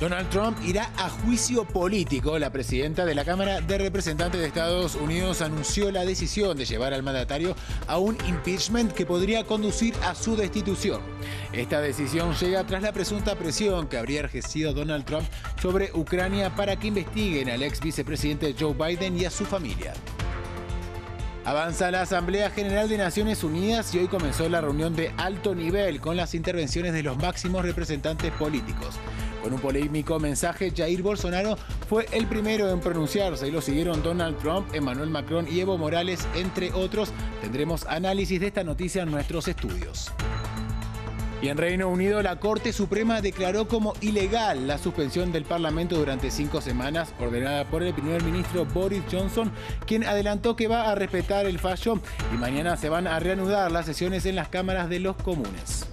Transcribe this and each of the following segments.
Donald Trump irá a juicio político. La presidenta de la Cámara de Representantes de Estados Unidos anunció la decisión de llevar al mandatario a un impeachment que podría conducir a su destitución. Esta decisión llega tras la presunta presión que habría ejercido Donald Trump sobre Ucrania para que investiguen al ex vicepresidente Joe Biden y a su familia. Avanza la Asamblea General de Naciones Unidas y hoy comenzó la reunión de alto nivel con las intervenciones de los máximos representantes políticos. Con un polémico mensaje, Jair Bolsonaro fue el primero en pronunciarse y lo siguieron Donald Trump, Emmanuel Macron y Evo Morales, entre otros. Tendremos análisis de esta noticia en nuestros estudios. Y en Reino Unido, la Corte Suprema declaró como ilegal la suspensión del Parlamento durante cinco semanas, ordenada por el primer ministro Boris Johnson, quien adelantó que va a respetar el fallo y mañana se van a reanudar las sesiones en las cámaras de los comunes.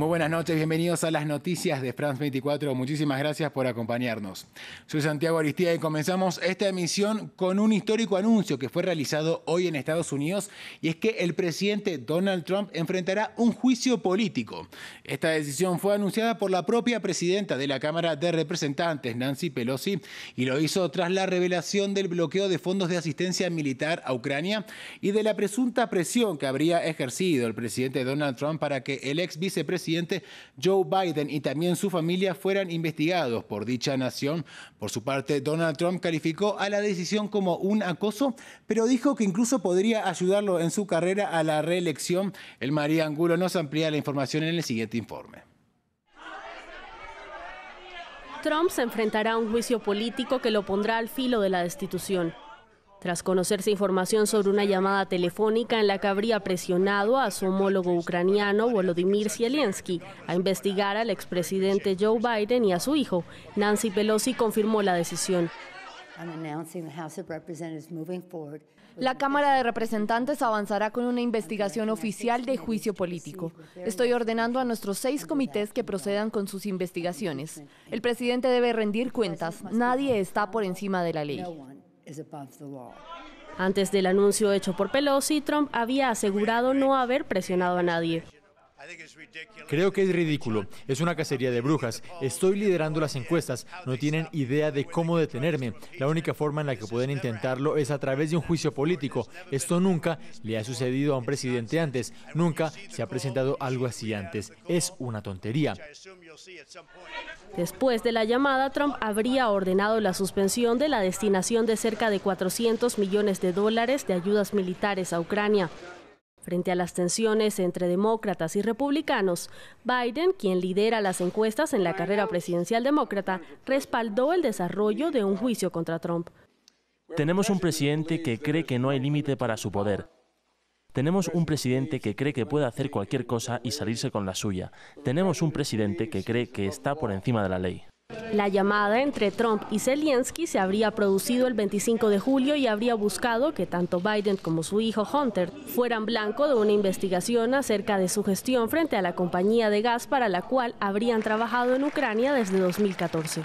Muy buenas noches, bienvenidos a las noticias de France 24. Muchísimas gracias por acompañarnos. Soy Santiago Aristía y comenzamos esta emisión con un histórico anuncio que fue realizado hoy en Estados Unidos y es que el presidente Donald Trump enfrentará un juicio político. Esta decisión fue anunciada por la propia presidenta de la Cámara de Representantes, Nancy Pelosi, y lo hizo tras la revelación del bloqueo de fondos de asistencia militar a Ucrania y de la presunta presión que habría ejercido el presidente Donald Trump para que el ex vicepresidente Joe Biden y también su familia fueran investigados por dicha nación. Por su parte, Donald Trump calificó a la decisión como un acoso, pero dijo que incluso podría ayudarlo en su carrera a la reelección. El María Angulo nos amplía la información en el siguiente informe. Trump se enfrentará a un juicio político que lo pondrá al filo de la destitución tras conocerse información sobre una llamada telefónica en la que habría presionado a su homólogo ucraniano Volodymyr Zelensky a investigar al expresidente Joe Biden y a su hijo, Nancy Pelosi confirmó la decisión. La Cámara de Representantes avanzará con una investigación oficial de juicio político. Estoy ordenando a nuestros seis comités que procedan con sus investigaciones. El presidente debe rendir cuentas. Nadie está por encima de la ley. Antes del anuncio hecho por Pelosi, Trump había asegurado no haber presionado a nadie. Creo que es ridículo. Es una cacería de brujas. Estoy liderando las encuestas. No tienen idea de cómo detenerme. La única forma en la que pueden intentarlo es a través de un juicio político. Esto nunca le ha sucedido a un presidente antes. Nunca se ha presentado algo así antes. Es una tontería. Después de la llamada, Trump habría ordenado la suspensión de la destinación de cerca de 400 millones de dólares de ayudas militares a Ucrania. Frente a las tensiones entre demócratas y republicanos, Biden, quien lidera las encuestas en la carrera presidencial demócrata, respaldó el desarrollo de un juicio contra Trump. Tenemos un presidente que cree que no hay límite para su poder. Tenemos un presidente que cree que puede hacer cualquier cosa y salirse con la suya. Tenemos un presidente que cree que está por encima de la ley. La llamada entre Trump y Zelensky se habría producido el 25 de julio y habría buscado que tanto Biden como su hijo Hunter fueran blanco de una investigación acerca de su gestión frente a la compañía de gas para la cual habrían trabajado en Ucrania desde 2014.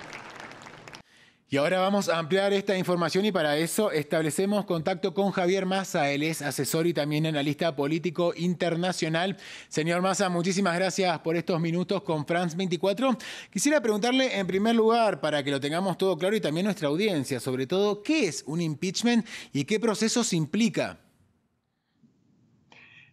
Y ahora vamos a ampliar esta información y para eso establecemos contacto con Javier Massa, él es asesor y también analista político internacional. Señor Massa, muchísimas gracias por estos minutos con France 24. Quisiera preguntarle en primer lugar, para que lo tengamos todo claro y también nuestra audiencia, sobre todo, ¿qué es un impeachment y qué procesos implica?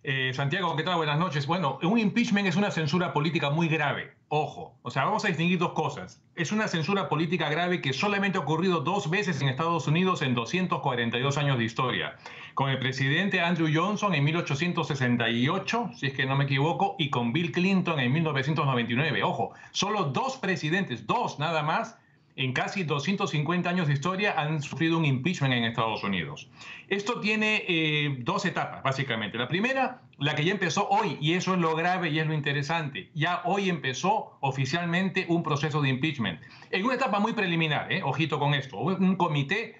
Eh, Santiago, ¿qué tal? Buenas noches. Bueno, un impeachment es una censura política muy grave, ojo. O sea, vamos a distinguir dos cosas. Es una censura política grave que solamente ha ocurrido dos veces en Estados Unidos en 242 años de historia, con el presidente Andrew Johnson en 1868, si es que no me equivoco, y con Bill Clinton en 1999. Ojo, solo dos presidentes, dos nada más, en casi 250 años de historia han sufrido un impeachment en Estados Unidos. Esto tiene eh, dos etapas, básicamente. La primera, la que ya empezó hoy, y eso es lo grave y es lo interesante. Ya hoy empezó oficialmente un proceso de impeachment. En una etapa muy preliminar, eh, ojito con esto. Un comité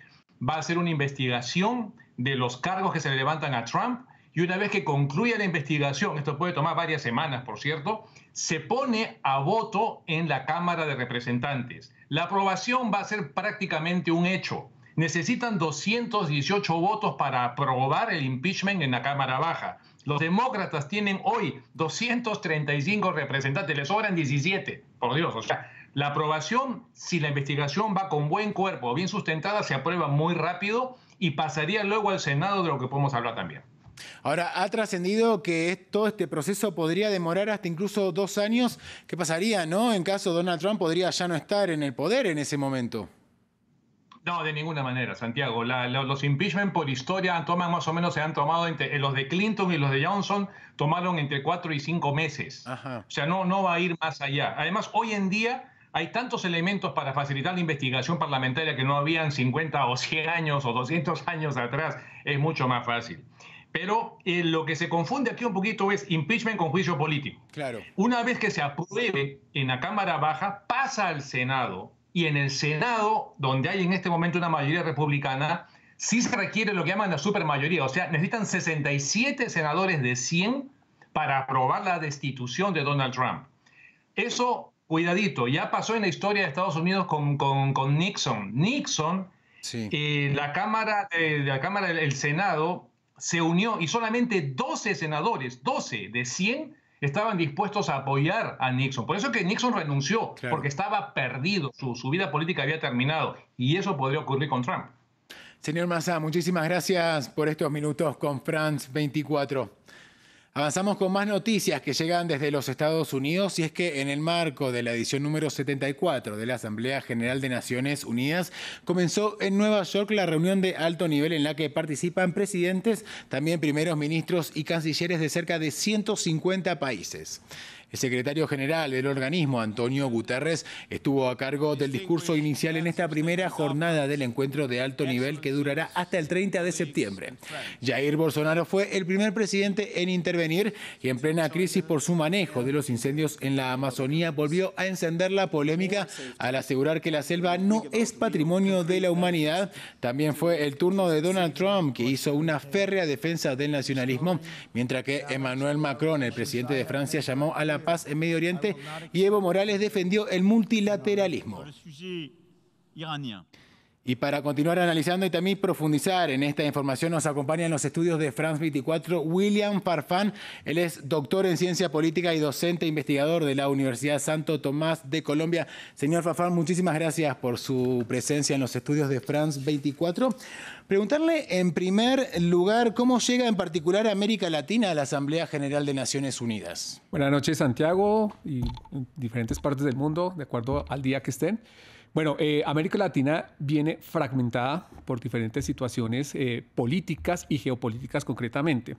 va a hacer una investigación de los cargos que se le levantan a Trump. Y una vez que concluya la investigación, esto puede tomar varias semanas, por cierto, se pone a voto en la Cámara de Representantes la aprobación va a ser prácticamente un hecho. Necesitan 218 votos para aprobar el impeachment en la Cámara Baja. Los demócratas tienen hoy 235 representantes, les sobran 17, por Dios. O sea, la aprobación, si la investigación va con buen cuerpo, bien sustentada, se aprueba muy rápido y pasaría luego al Senado, de lo que podemos hablar también. Ahora, ha trascendido que todo este proceso podría demorar hasta incluso dos años. ¿Qué pasaría, no? En caso Donald Trump podría ya no estar en el poder en ese momento. No, de ninguna manera, Santiago. los impeachment por historia toman más o menos, se han tomado entre eh, los de Clinton y los de Johnson, tomaron entre cuatro y cinco meses. O sea, no, no va a ir más allá. Además, hoy en día hay tantos elementos para facilitar la investigación parlamentaria que no habían 50 o 100 años o 200 años atrás. Es mucho más fácil. Pero eh, lo que se confunde aquí un poquito es impeachment con juicio político. Claro. Una vez que se apruebe en la Cámara Baja, pasa al Senado. Y en el Senado, donde hay en este momento una mayoría republicana, sí se requiere lo que llaman la supermayoría. O sea, necesitan 67 senadores de 100 para aprobar la destitución de Donald Trump. Eso, cuidadito, ya pasó en la historia de Estados Unidos con, Nixon. Nixon, eh, la Cámara, de la Cámara, el Senado se unió y solamente 12 senadores, 12 de 100, estaban dispuestos a apoyar a Nixon. Por eso que Nixon renunció, porque estaba perdido, su, su vida política había terminado y eso podría ocurrir con Trump. Señor Massa, muchísimas gracias por estos minutos con France 24. Avanzamos con más noticias que llegan desde los Estados Unidos y es que en el marco de la edición número 74 de la Asamblea General de Naciones Unidas comenzó en Nueva York la reunión de alto nivel en la que participan presidentes, también primeros ministros y cancilleres de cerca de 150 países. El secretario general del organismo, Antonio Guterres, estuvo a cargo del discurso inicial en esta primera jornada del encuentro de alto nivel que durará hasta el 30 de septiembre. Jair Bolsonaro fue el primer presidente en intervenir y en plena crisis por su manejo de los incendios en la Amazonía volvió a encender la polémica al asegurar que la selva no es patrimonio de la humanidad. También fue el turno de Donald Trump, que hizo una férrea defensa del nacionalismo, mientras que Emmanuel Macron, el presidente de Francia, llamó a la paz en Medio Oriente y Evo Morales defendió el multilateralismo. Y para continuar analizando y también profundizar en esta información, nos acompaña en los estudios de France 24 William Farfán. Él es doctor en ciencia política y docente investigador de la Universidad Santo Tomás de Colombia. Señor Farfán, muchísimas gracias por su presencia en los estudios de France 24. Preguntarle en primer lugar cómo llega en particular América Latina a la Asamblea General de Naciones Unidas. Buenas noches, Santiago, y en diferentes partes del mundo, de acuerdo al día que estén. Bueno, eh, América Latina viene fragmentada por diferentes situaciones eh, políticas y geopolíticas concretamente.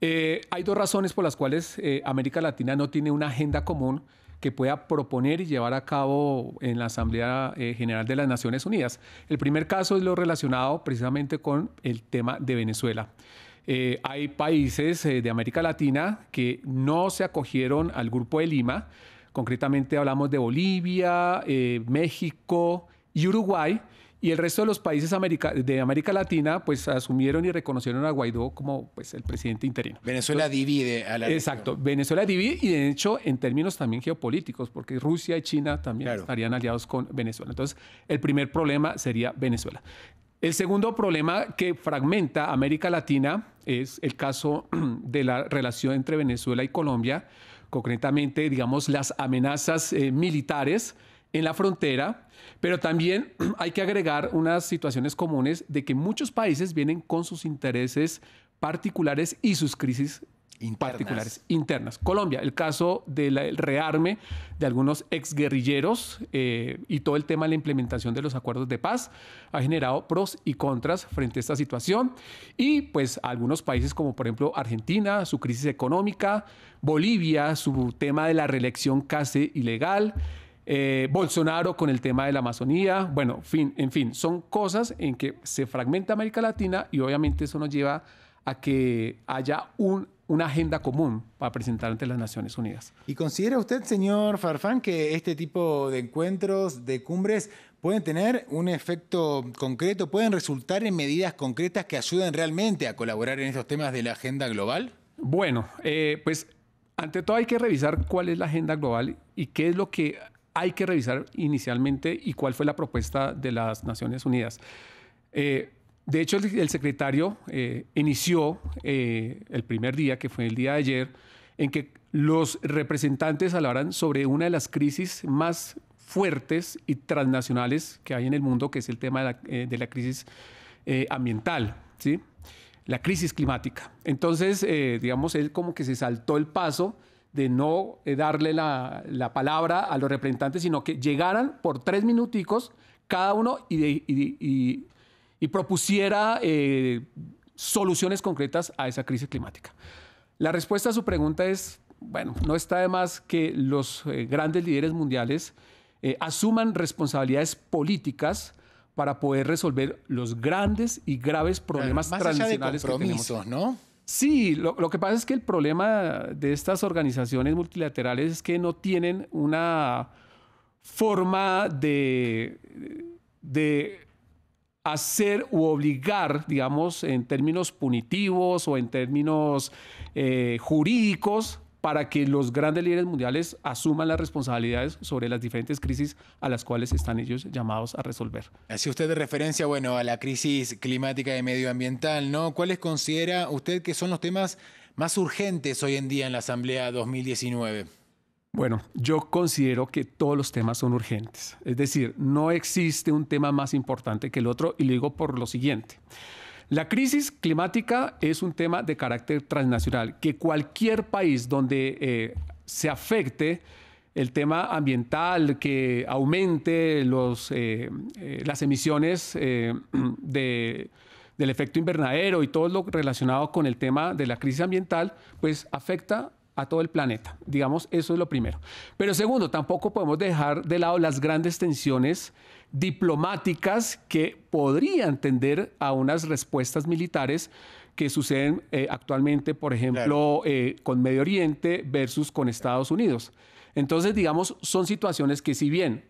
Eh, hay dos razones por las cuales América Latina no tiene una agenda común que pueda proponer y llevar a cabo en la Asamblea General de las Naciones Unidas. El primer caso es lo relacionado precisamente con el tema de Venezuela. hay países de América Latina que no se acogieron al Grupo de Lima, Concretamente hablamos de Bolivia, eh, México y Uruguay. Y el resto de los países de América Latina, pues asumieron y reconocieron a Guaidó como pues, el presidente interino. Venezuela divide a la. Exacto, Venezuela divide y de hecho en términos también geopolíticos, porque Rusia y China también estarían aliados con Venezuela. Entonces, el primer problema sería Venezuela. El segundo problema que fragmenta América Latina es el caso de la relación entre Venezuela y Colombia concretamente, digamos, las amenazas eh, militares en la frontera, pero también hay que agregar unas situaciones comunes de que muchos países vienen con sus intereses particulares y sus crisis internas. particulares internas. Colombia, el caso del rearme de algunos exguerrilleros eh, y todo el tema de la implementación de los acuerdos de paz ha generado pros y contras frente a esta situación. Y pues algunos países como por ejemplo Argentina, su crisis económica, Bolivia, su tema de la reelección casi ilegal. Eh, Bolsonaro con el tema de la Amazonía, bueno, fin, en fin, son cosas en que se fragmenta América Latina y obviamente eso nos lleva a a que haya una agenda común para presentar ante las Naciones Unidas. ¿Y considera usted, señor Farfán, que este tipo de encuentros, de cumbres, pueden tener un efecto concreto, pueden resultar en medidas concretas que ayuden realmente a colaborar en estos temas de la agenda global? Bueno, eh, pues ante todo hay que revisar cuál es la agenda global y qué es lo que hay que revisar inicialmente y cuál fue la propuesta de las Naciones Unidas. Eh, de hecho, el, secretario eh, inició eh, el primer día, que fue el día de ayer, en que los representantes hablarán sobre una de las crisis más fuertes y transnacionales que hay en el mundo, que es el tema de la, eh, crisis ambiental, ¿sí? la crisis climática. Entonces, digamos, él como que se saltó el paso de no darle la, palabra a los representantes, sino que llegaran por tres minuticos cada uno y, y y propusiera eh, soluciones concretas a esa crisis climática. La respuesta a su pregunta es, bueno, no está de más que los eh, grandes líderes mundiales eh, asuman responsabilidades políticas para poder resolver los grandes y graves problemas transnacionales que tenemos. ¿no? Sí, lo, que pasa es que el problema de estas organizaciones multilaterales es que no tienen una forma de, de hacer u obligar, digamos, en términos punitivos o en términos eh, jurídicos, para que los grandes líderes mundiales asuman las responsabilidades sobre las diferentes crisis a las cuales están ellos llamados a resolver. Hace usted de referencia, bueno, a la crisis climática y medioambiental, ¿no? ¿Cuáles considera usted que son los temas más urgentes hoy en día en la Asamblea 2019? Bueno, yo considero que todos los temas son urgentes. Es decir, no existe un tema más importante que el otro y lo digo por lo siguiente. La crisis climática es un tema de carácter transnacional, que cualquier país donde eh, se afecte el tema ambiental, que aumente los, eh, eh, las emisiones del efecto invernadero y todo lo relacionado con el tema de la crisis ambiental, pues afecta a todo el planeta. Digamos, eso es lo primero. Pero segundo, tampoco podemos dejar de lado las grandes tensiones diplomáticas que podrían tender a unas respuestas militares que suceden eh, actualmente, por ejemplo, eh, con Medio Oriente versus con Estados Unidos. Entonces, digamos, son situaciones que si bien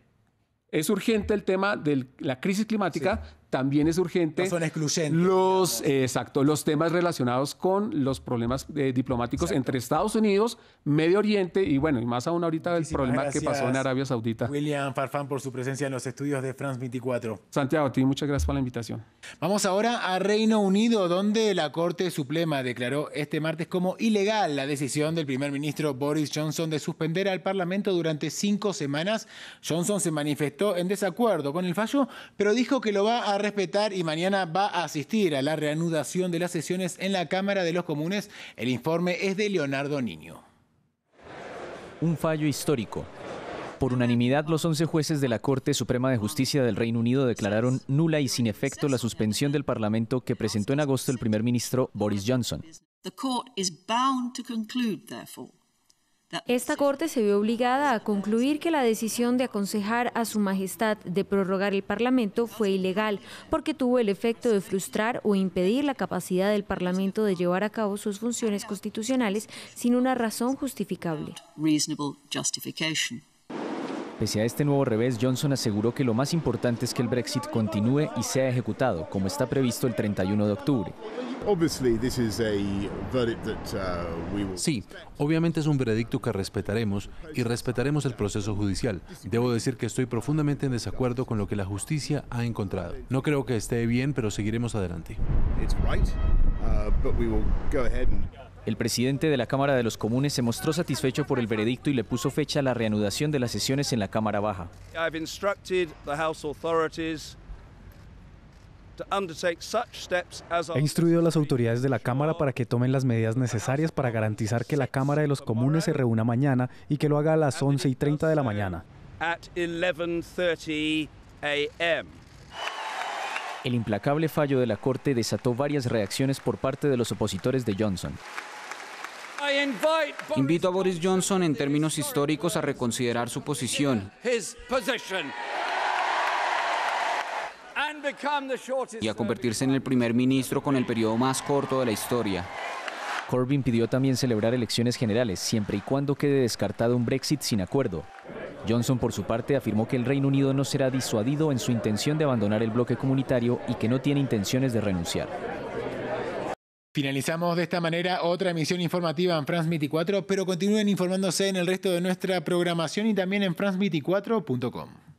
es urgente el tema de la crisis climática, también es urgente. son excluyentes. Los, exacto, los temas relacionados con los problemas eh, diplomáticos entre Estados Unidos, Medio Oriente y bueno, y más aún ahorita el problema que pasó en Arabia Saudita. William Farfán por su presencia en los estudios de France 24. Santiago, a ti muchas gracias por la invitación. Vamos ahora a Reino Unido, donde la Corte Suprema declaró este martes como ilegal la decisión del primer ministro Boris Johnson de suspender al Parlamento durante cinco semanas. Johnson se manifestó en desacuerdo con el fallo, pero dijo que lo va a respetar y mañana va a asistir a la reanudación de las sesiones en la Cámara de los Comunes. El informe es de Leonardo Niño. Un fallo histórico. Por unanimidad, los 11 jueces de la Corte Suprema de Justicia del Reino Unido declararon nula y sin efecto la suspensión del Parlamento que presentó en agosto el primer ministro Boris Johnson. Esta Corte se vio obligada a concluir que la decisión de aconsejar a Su Majestad de prorrogar el Parlamento fue ilegal porque tuvo el efecto de frustrar o impedir la capacidad del Parlamento de llevar a cabo sus funciones constitucionales sin una razón justificable. Pese a este nuevo revés, Johnson aseguró que lo más importante es que el Brexit continúe y sea ejecutado, como está previsto el 31 de octubre. Uh, sí, obviamente es un veredicto que respetaremos y respetaremos el proceso judicial. Debo decir que estoy profundamente en desacuerdo con lo que la justicia ha encontrado. No creo que esté bien, pero seguiremos adelante. Uh, el presidente de la Cámara de los Comunes se mostró satisfecho por el veredicto y le puso fecha a la reanudación de las sesiones en la Cámara Baja. He instruido a las autoridades de la Cámara para que tomen las medidas necesarias para garantizar que la Cámara de los Comunes se reúna mañana y que lo haga a las 11 y 30 de la mañana. El implacable fallo de la Corte desató varias reacciones por parte de los opositores de Johnson. Invito a Boris Johnson en términos históricos a reconsiderar su posición y a convertirse en el primer ministro con el periodo más corto de la historia. Corbyn pidió también celebrar elecciones generales, siempre y cuando quede descartado un Brexit sin acuerdo. Johnson, por su parte, afirmó que el Reino Unido no será disuadido en su intención de abandonar el bloque comunitario y que no tiene intenciones de renunciar. Finalizamos de esta manera otra emisión informativa en France 4, pero continúen informándose en el resto de nuestra programación y también en france24.com.